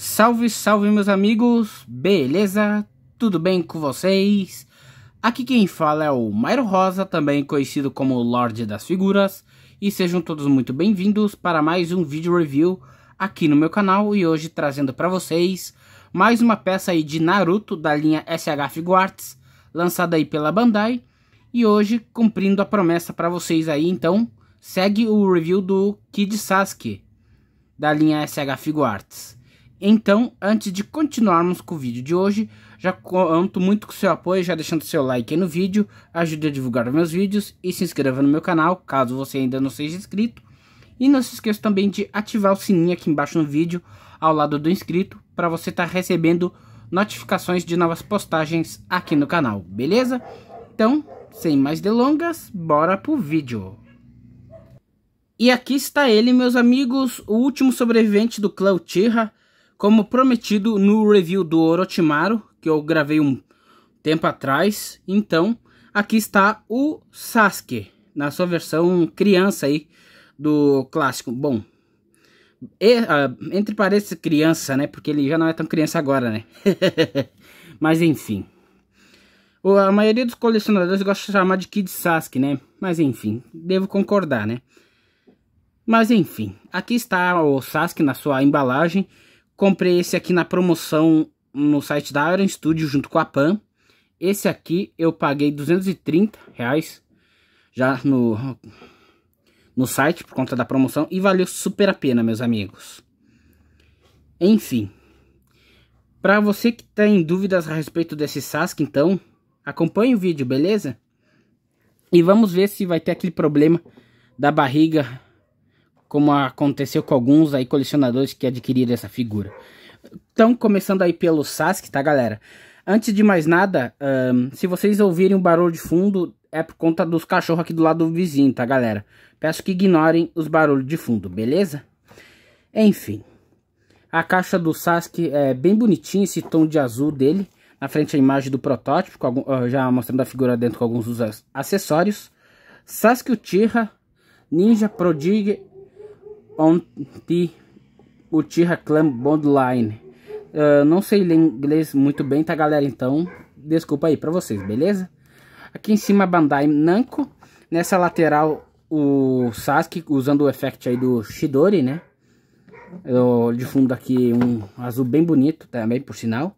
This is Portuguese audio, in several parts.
Salve, salve meus amigos, beleza? Tudo bem com vocês? Aqui quem fala é o Mairo Rosa, também conhecido como Lorde das Figuras, e sejam todos muito bem-vindos para mais um vídeo review aqui no meu canal e hoje trazendo para vocês mais uma peça aí de Naruto da linha SH Figuarts, lançada aí pela Bandai, e hoje cumprindo a promessa para vocês aí, então segue o review do Kid Sasuke da linha SH Figuarts. Então, antes de continuarmos com o vídeo de hoje, já conto muito com seu apoio, já deixando seu like no vídeo, ajude a divulgar meus vídeos e se inscreva no meu canal, caso você ainda não seja inscrito. E não se esqueça também de ativar o sininho aqui embaixo no vídeo, ao lado do inscrito, para você estar tá recebendo notificações de novas postagens aqui no canal, beleza? Então, sem mais delongas, bora pro vídeo! E aqui está ele, meus amigos, o último sobrevivente do clã Uchiha, como prometido no review do Orochimaru, que eu gravei um tempo atrás, então aqui está o Sasuke, na sua versão criança aí do clássico. Bom, e, uh, entre parênteses criança, né, porque ele já não é tão criança agora, né. Mas enfim. A maioria dos colecionadores gosta de chamar de Kid Sasuke, né? Mas enfim, devo concordar, né? Mas enfim, aqui está o Sasuke na sua embalagem. Comprei esse aqui na promoção no site da Iron Studio junto com a Pan. Esse aqui eu paguei 230 reais já no, no site por conta da promoção e valeu super a pena, meus amigos. Enfim, para você que tem tá dúvidas a respeito desse Sask, então, acompanhe o vídeo, beleza? E vamos ver se vai ter aquele problema da barriga como aconteceu com alguns aí colecionadores que adquiriram essa figura. Então, começando aí pelo Sasuke, tá, galera? Antes de mais nada, um, se vocês ouvirem o um barulho de fundo, é por conta dos cachorros aqui do lado do vizinho, tá, galera? Peço que ignorem os barulhos de fundo, beleza? Enfim, a caixa do Sasuke é bem bonitinha, esse tom de azul dele. Na frente a imagem do protótipo, algum, ah, já mostrando a figura dentro com alguns dos acessórios. Sasuke Uchiha, Ninja Prodigy Onti Uchiha Clan Bondline. Uh, ah, não sei ler inglês muito bem, tá galera? Então, desculpa aí pra vocês, beleza? Aqui em cima Bandai Namco. Nessa lateral o Sasuke usando o effect aí do Shidori, né? Eu, de fundo aqui um azul bem bonito também, por sinal.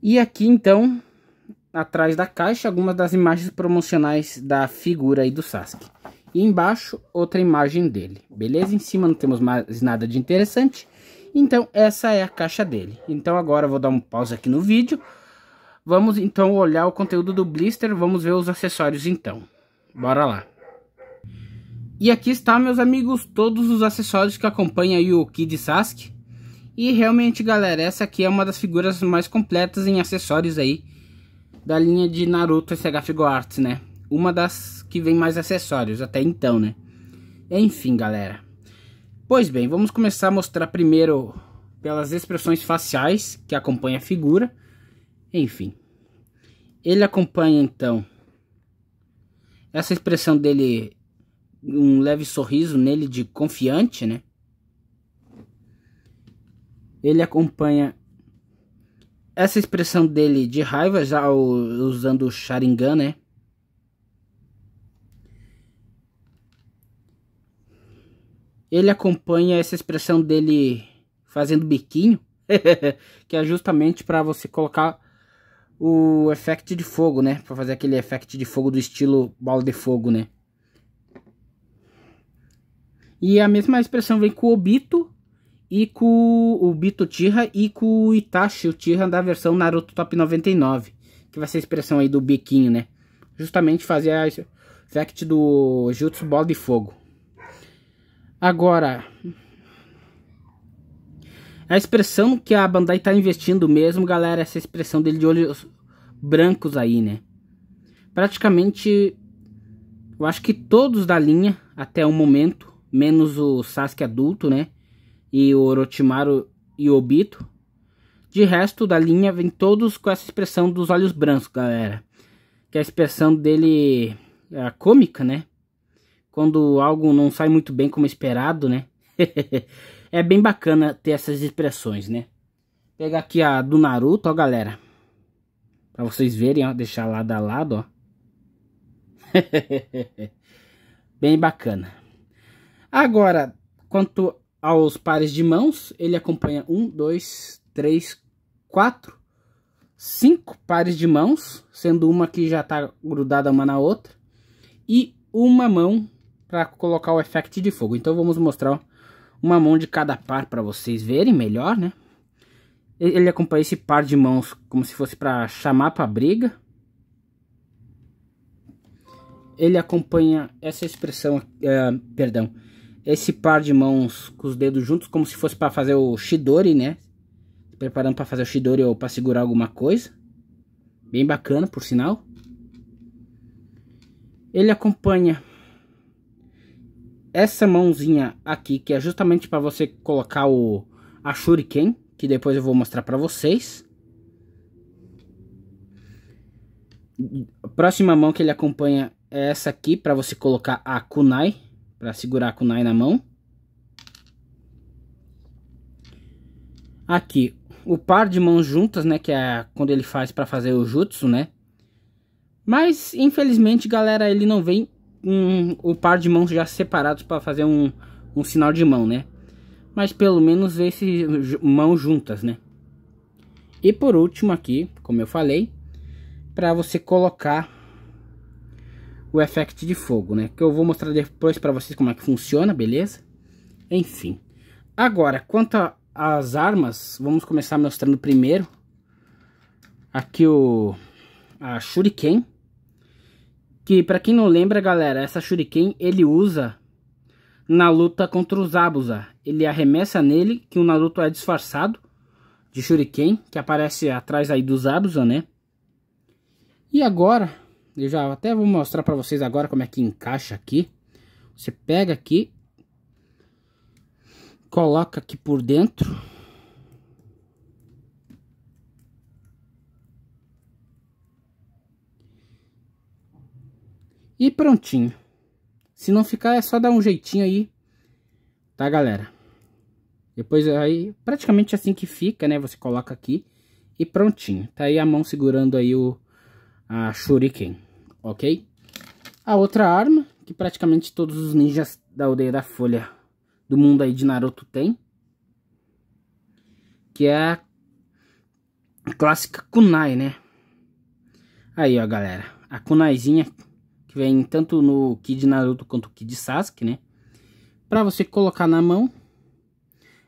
E aqui então, atrás da caixa, algumas das imagens promocionais da figura aí do Sasuke. E embaixo, outra imagem dele, beleza? Em cima não temos mais nada de interessante. Então, essa é a caixa dele. Então, agora eu vou dar um pause aqui no vídeo. Vamos, então, olhar o conteúdo do blister. Vamos ver os acessórios, então. Bora lá. E aqui está, meus amigos, todos os acessórios que acompanham aí o Kid Sasuke. E realmente, galera, essa aqui é uma das figuras mais completas em acessórios aí da linha de Naruto SH Figure Arts, né? uma das que vem mais acessórios até então, né? Enfim, galera. Pois bem, vamos começar a mostrar primeiro pelas expressões faciais que acompanha a figura. Enfim. Ele acompanha então essa expressão dele um leve sorriso nele de confiante, né? Ele acompanha essa expressão dele de raiva já usando o Sharingan, né? ele acompanha essa expressão dele fazendo biquinho, que é justamente para você colocar o efeito de fogo, né? Para fazer aquele efeito de fogo do estilo bola de fogo, né? E a mesma expressão vem com o Obito e com o Bito Tira e com o Itachi, o Tira da versão Naruto Top 99, que vai ser a expressão aí do biquinho, né? Justamente fazer a effect do Jutsu Bola de Fogo. Agora, a expressão que a Bandai está investindo mesmo, galera, é essa expressão dele de olhos brancos aí, né? Praticamente, eu acho que todos da linha, até o momento, menos o Sasuke adulto, né? E o Orochimaru e o Obito. De resto da linha, vem todos com essa expressão dos olhos brancos, galera. Que é a expressão dele é cômica, né? quando algo não sai muito bem como esperado, né? é bem bacana ter essas expressões, né? Vou pegar aqui a do Naruto, ó, galera. Pra vocês verem, ó. Deixar lado a lado, ó. bem bacana. Agora, quanto aos pares de mãos, ele acompanha um, dois, três, quatro, cinco pares de mãos, sendo uma que já está grudada uma na outra, e uma mão para colocar o efeito de fogo. Então vamos mostrar uma mão de cada par para vocês verem melhor, né? Ele acompanha esse par de mãos como se fosse para chamar para briga. Ele acompanha essa expressão, é, perdão, esse par de mãos com os dedos juntos como se fosse para fazer o shidori, né? Preparando para fazer o shidori ou para segurar alguma coisa. Bem bacana, por sinal. Ele acompanha essa mãozinha aqui, que é justamente para você colocar o a shuriken, que depois eu vou mostrar para vocês. A próxima mão que ele acompanha é essa aqui, para você colocar a kunai, para segurar a kunai na mão. Aqui, o par de mãos juntas, né, que é quando ele faz para fazer o jutsu, né? Mas, infelizmente, galera, ele não vem o par de mãos já separados para fazer um, um sinal de mão, né? Mas pelo menos esse mãos juntas, né? E por último aqui, como eu falei, para você colocar o efeito de fogo, né? Que eu vou mostrar depois para vocês como é que funciona, beleza? Enfim. Agora, quanto às armas, vamos começar mostrando primeiro aqui o a Shuriken que para quem não lembra, galera, essa Shuriken ele usa na luta contra os Zabuza. Ele arremessa nele, que o Naruto é disfarçado de Shuriken, que aparece atrás aí dos Zabuza, né? E agora, eu já até vou mostrar para vocês agora como é que encaixa aqui. Você pega aqui, coloca aqui por dentro E prontinho. Se não ficar, é só dar um jeitinho aí. Tá, galera? Depois aí, praticamente assim que fica, né? Você coloca aqui e prontinho. Tá aí a mão segurando aí o a shuriken, ok? A outra arma, que praticamente todos os ninjas da aldeia da folha do mundo aí de Naruto tem. Que é a clássica kunai, né? Aí, ó, galera. A kunaizinha que vem tanto no Kid Naruto quanto o Kid Sasuke, né? Para você colocar na mão,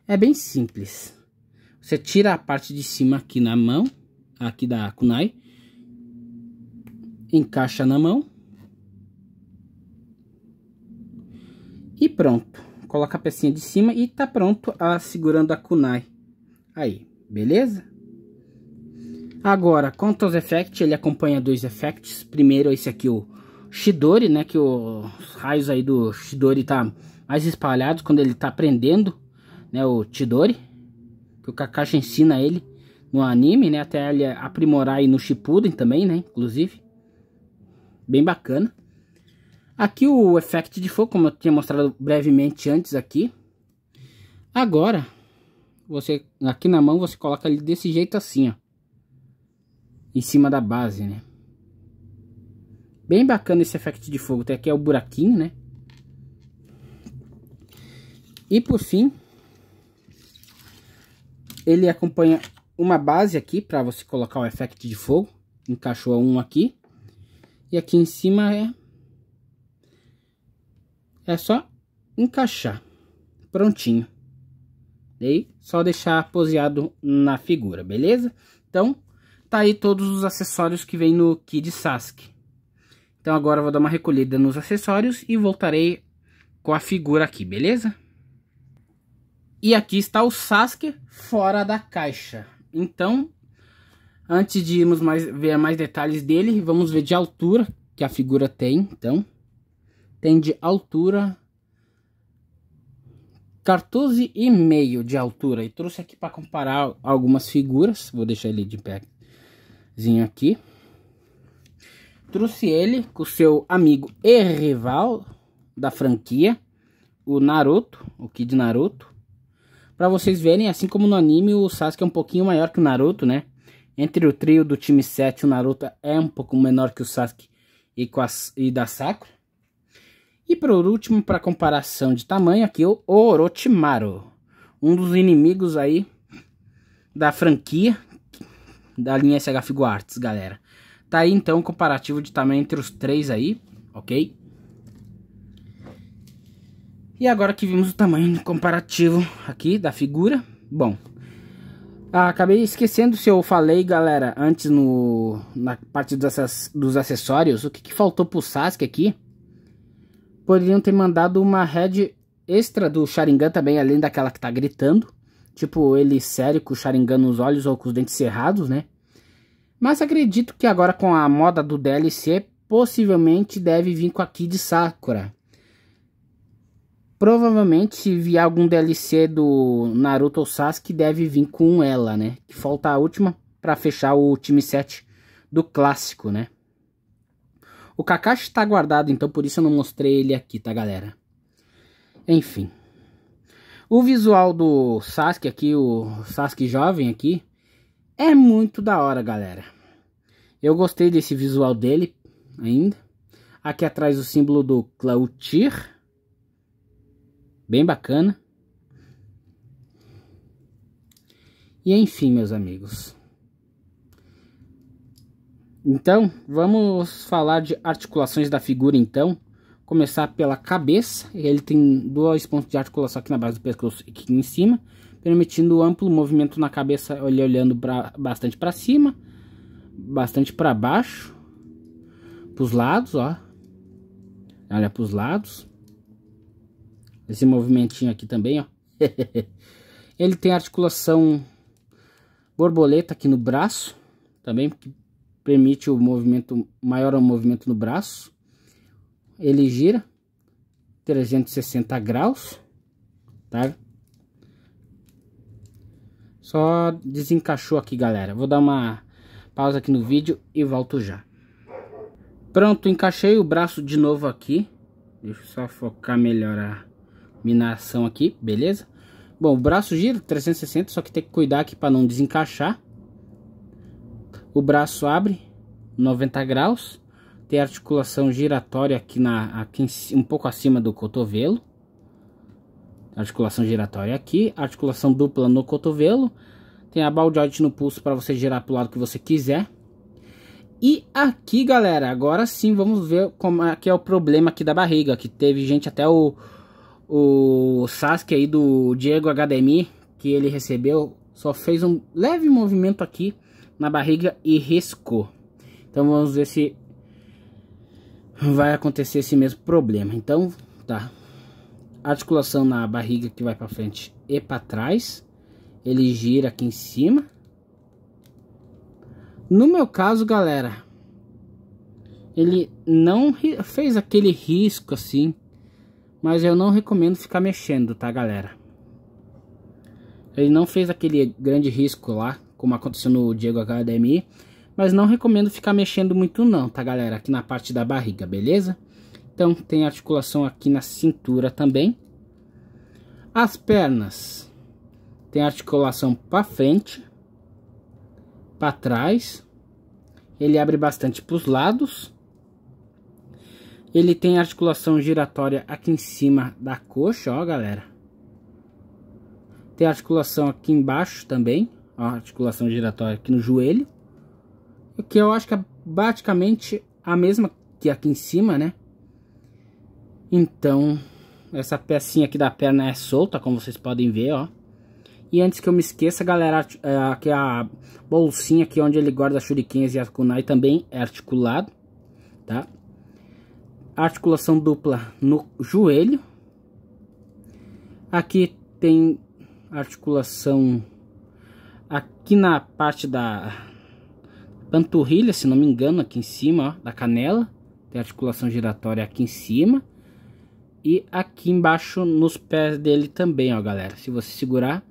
é bem simples. Você tira a parte de cima aqui na mão, aqui da kunai, encaixa na mão e pronto. Coloca a pecinha de cima e tá pronto a segurando a kunai. Aí, beleza? Agora, quanto aos effects, ele acompanha dois effects. Primeiro, esse aqui, o Shidori, né? Que os raios aí do Shidori tá mais espalhados quando ele tá aprendendo, né? O Chidori, que o Kakashi ensina ele no anime, né? Até ele aprimorar aí no Shippuden também, né? Inclusive, bem bacana. Aqui o effect de fogo, como eu tinha mostrado brevemente antes aqui. Agora, você aqui na mão você coloca ele desse jeito assim, ó. Em cima da base, né? Bem bacana esse efeito de fogo. Tem aqui é o buraquinho, né? E por fim, ele acompanha uma base aqui para você colocar o efeito de fogo. Encaixou um aqui. E aqui em cima é... É só encaixar. Prontinho. aí só deixar poseado na figura, beleza? Então, tá aí todos os acessórios que vem no Kid Sasuke. Então agora eu vou dar uma recolhida nos acessórios e voltarei com a figura aqui, beleza? E aqui está o Sasuke fora da caixa. Então, antes de irmos mais, ver mais detalhes dele, vamos ver de altura que a figura tem. Então, tem de altura 14,5 de altura. E trouxe aqui para comparar algumas figuras. Vou deixar ele de pézinho aqui. Trouxe ele com seu amigo e rival da franquia, o Naruto, o Kid Naruto. Para vocês verem, assim como no anime, o Sasuke é um pouquinho maior que o Naruto, né? Entre o trio do time 7, o Naruto é um pouco menor que o Sasuke e, com a, e da Sakura. E por último, para comparação de tamanho, aqui o Orochimaru. Um dos inimigos aí da franquia da linha SH Figuarts, galera. Tá aí então o comparativo de tamanho entre os três aí, ok? E agora que vimos o tamanho comparativo aqui da figura, bom... Ah, acabei esquecendo se eu falei, galera, antes no, na parte dos, dos acessórios, o que, que faltou pro Sasuke aqui? Poderiam ter mandado uma head extra do Sharingan também, além daquela que tá gritando. Tipo, ele sério com o Sharingan nos olhos ou com os dentes cerrados, né? Mas acredito que agora com a moda do DLC, possivelmente deve vir com a Kid Sakura. Provavelmente se vier algum DLC do Naruto ou Sasuke, deve vir com ela, né? Que falta a última para fechar o time 7 do clássico, né? O Kakashi tá guardado, então por isso eu não mostrei ele aqui, tá, galera? Enfim. O visual do Sasuke aqui, o Sasuke jovem aqui, é muito da hora, galera. Eu gostei desse visual dele ainda. Aqui atrás o símbolo do Cloutier. Bem bacana. E enfim, meus amigos. Então, vamos falar de articulações da figura então. Começar pela cabeça. Ele tem dois pontos de articulação aqui na base do pescoço e aqui em cima permitindo amplo movimento na cabeça, ele olhando pra, bastante para cima, bastante para baixo, para os lados, ó. Olha para os lados. Esse movimentinho aqui também, ó. ele tem articulação borboleta aqui no braço, também que permite o movimento maior o movimento no braço. Ele gira 360 graus, tá? Só desencaixou aqui, galera. Vou dar uma pausa aqui no vídeo e volto já. Pronto, encaixei o braço de novo aqui. Deixa eu só focar melhor a minação aqui, beleza? Bom, o braço gira 360, só que tem que cuidar aqui para não desencaixar. O braço abre 90 graus. Tem articulação giratória aqui, na, aqui um pouco acima do cotovelo articulação giratória aqui, articulação dupla no cotovelo, tem a baldioide no pulso para você girar para o lado que você quiser. E aqui, galera, agora sim vamos ver como é que é o problema aqui da barriga, que teve gente até o o Sasuke aí do Diego HDMI, que ele recebeu, só fez um leve movimento aqui na barriga e riscou. Então vamos ver se vai acontecer esse mesmo problema. Então, tá, articulação na barriga que vai para frente e para trás. Ele gira aqui em cima. No meu caso, galera, ele não fez aquele risco assim, mas eu não recomendo ficar mexendo, tá, galera? Ele não fez aquele grande risco lá, como aconteceu no Diego HDMI, mas não recomendo ficar mexendo muito não, tá, galera? Aqui na parte da barriga, beleza? Então tem articulação aqui na cintura também. As pernas tem articulação para frente, para trás. Ele abre bastante para os lados. Ele tem articulação giratória aqui em cima da coxa, ó, galera. Tem articulação aqui embaixo também, ó, articulação giratória aqui no joelho. Que eu acho que é praticamente a mesma que aqui em cima, né? Então, essa pecinha aqui da perna é solta, como vocês podem ver, ó. E antes que eu me esqueça, galera, é, aqui a bolsinha aqui onde ele guarda shurikens e a kunai também é articulado, tá? Articulação dupla no joelho. Aqui tem articulação aqui na parte da panturrilha, se não me engano, aqui em cima, ó, da canela. Tem articulação giratória aqui em cima. E aqui embaixo nos pés dele também, ó, galera. Se você segurar,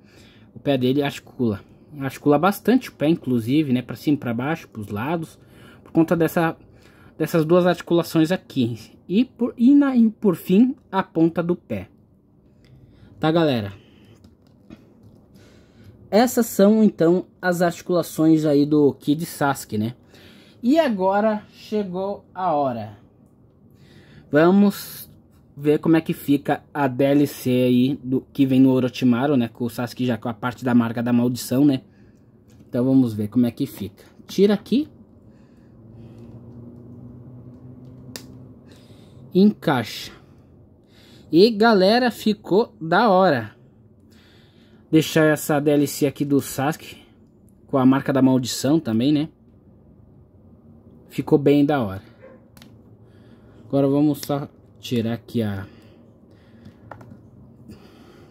o pé dele articula. Articula bastante o pé, inclusive, né? Pra cima, pra baixo, pros lados. Por conta dessa, dessas duas articulações aqui. E por, e, na, e por fim, a ponta do pé. Tá, galera? Essas são, então, as articulações aí do Kid Sasuke, né? E agora chegou a hora. Vamos ver como é que fica a DLC aí do, que vem no Orochimaru, né? Com o Sasuke já com a parte da marca da maldição, né? Então vamos ver como é que fica. Tira aqui. Encaixa. E galera, ficou da hora. Deixar essa DLC aqui do Sasuke com a marca da maldição também, né? Ficou bem da hora. Agora vamos só tirar aqui a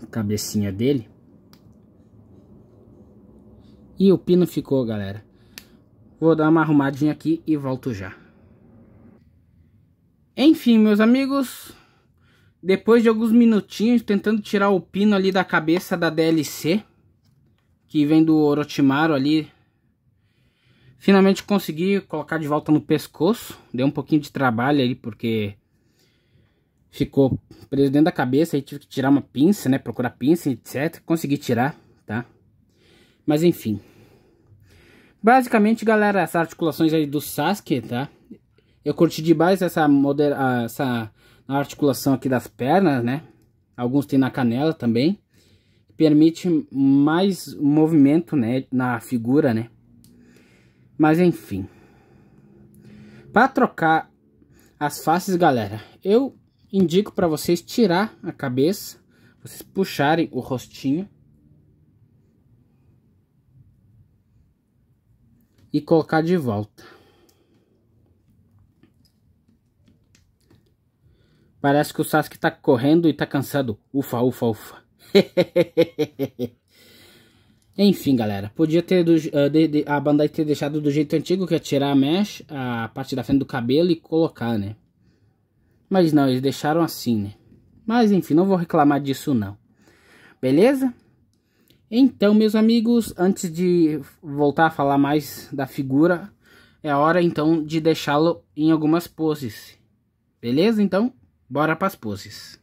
cabecinha dele. E o pino ficou, galera. Vou dar uma arrumadinha aqui e volto já. Enfim, meus amigos, depois de alguns minutinhos tentando tirar o pino ali da cabeça da DLC, que vem do Orochimaru ali, finalmente consegui colocar de volta no pescoço. Deu um pouquinho de trabalho ali, porque ficou preso dentro da cabeça e tive que tirar uma pinça, né? Procurar pinça, etc. Consegui tirar, tá? Mas enfim. Basicamente, galera, essas articulações aí do Sasuke, tá? Eu curti demais essa, modera ah, essa articulação aqui das pernas, né? Alguns tem na canela também. Permite mais movimento, né? Na figura, né? Mas enfim. Para trocar as faces, galera, eu indico para vocês tirar a cabeça, vocês puxarem o rostinho e colocar de volta. Parece que o Sasuke tá correndo e tá cansado. Ufa, ufa, ufa. Enfim, galera, podia ter do, uh, de, de, a Bandai ter deixado do jeito antigo, que é tirar a mesh, a parte da frente do cabelo e colocar, né? Mas não, eles deixaram assim, né? Mas enfim, não vou reclamar disso não. Beleza? Então, meus amigos, antes de voltar a falar mais da figura, é hora então de deixá-lo em algumas poses. Beleza? Então, bora para as poses.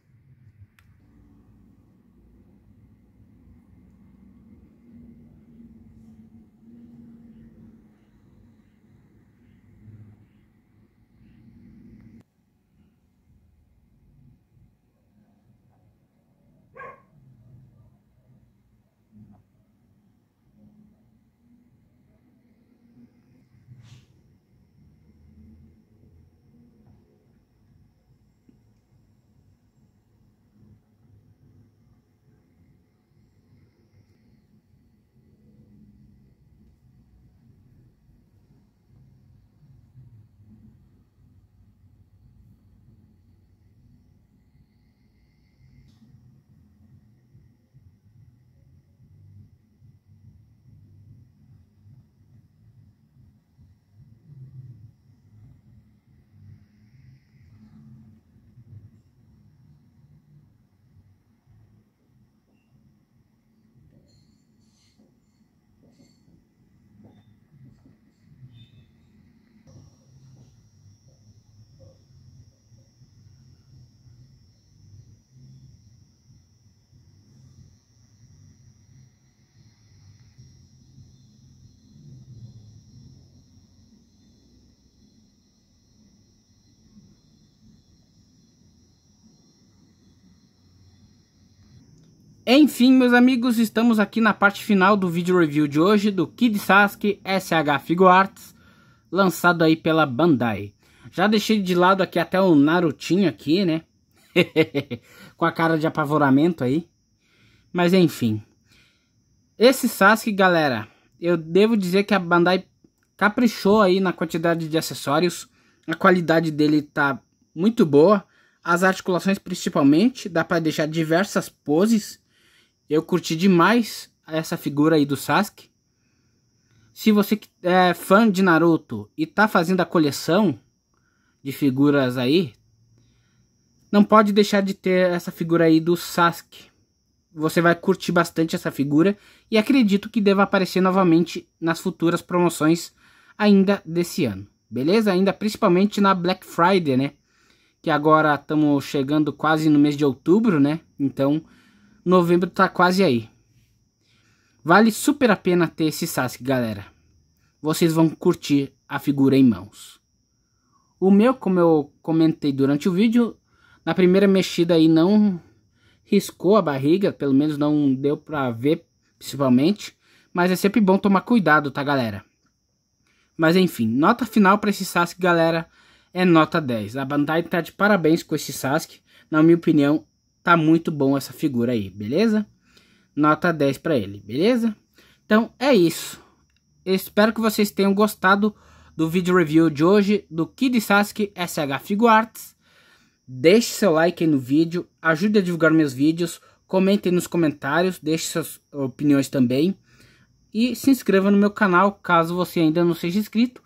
Enfim, meus amigos, estamos aqui na parte final do vídeo review de hoje do Kid Sasuke SH Figo Arts, lançado aí pela Bandai. Já deixei de lado aqui até o Narutinho aqui, né? Com a cara de apavoramento aí. Mas enfim. Esse Sasuke, galera, eu devo dizer que a Bandai caprichou aí na quantidade de acessórios. A qualidade dele tá muito boa. As articulações principalmente, dá para deixar diversas poses eu curti demais essa figura aí do Sasuke. Se você é fã de Naruto e tá fazendo a coleção de figuras aí, não pode deixar de ter essa figura aí do Sasuke. Você vai curtir bastante essa figura e acredito que deva aparecer novamente nas futuras promoções ainda desse ano. Beleza? Ainda principalmente na Black Friday, né? Que agora estamos chegando quase no mês de outubro, né? Então, Novembro tá quase aí. Vale super a pena ter esse Sasuke, galera. Vocês vão curtir a figura em mãos. O meu, como eu comentei durante o vídeo, na primeira mexida aí não riscou a barriga, pelo menos não deu pra ver, principalmente. Mas é sempre bom tomar cuidado, tá, galera? Mas enfim, nota final para esse Sasuke, galera, é nota 10. A Bandai tá de parabéns com esse Sasuke. Na minha opinião, Tá muito bom essa figura aí, beleza? Nota 10 para ele, beleza? Então é isso. Espero que vocês tenham gostado do vídeo review de hoje do Kid Sasuke SH Figuarts. Deixe seu like aí no vídeo, ajude a divulgar meus vídeos, comentem nos comentários, deixe suas opiniões também. E se inscreva no meu canal caso você ainda não seja inscrito.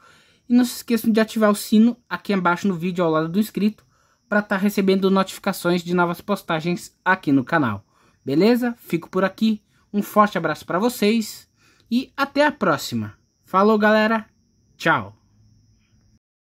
E não se esqueçam de ativar o sino aqui embaixo no vídeo ao lado do inscrito para estar tá recebendo notificações de novas postagens aqui no canal. Beleza? Fico por aqui. Um forte abraço para vocês e até a próxima. Falou, galera. Tchau.